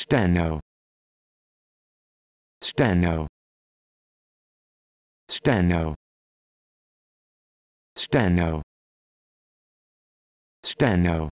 Steno. Steno. Steno. Steno. Steno.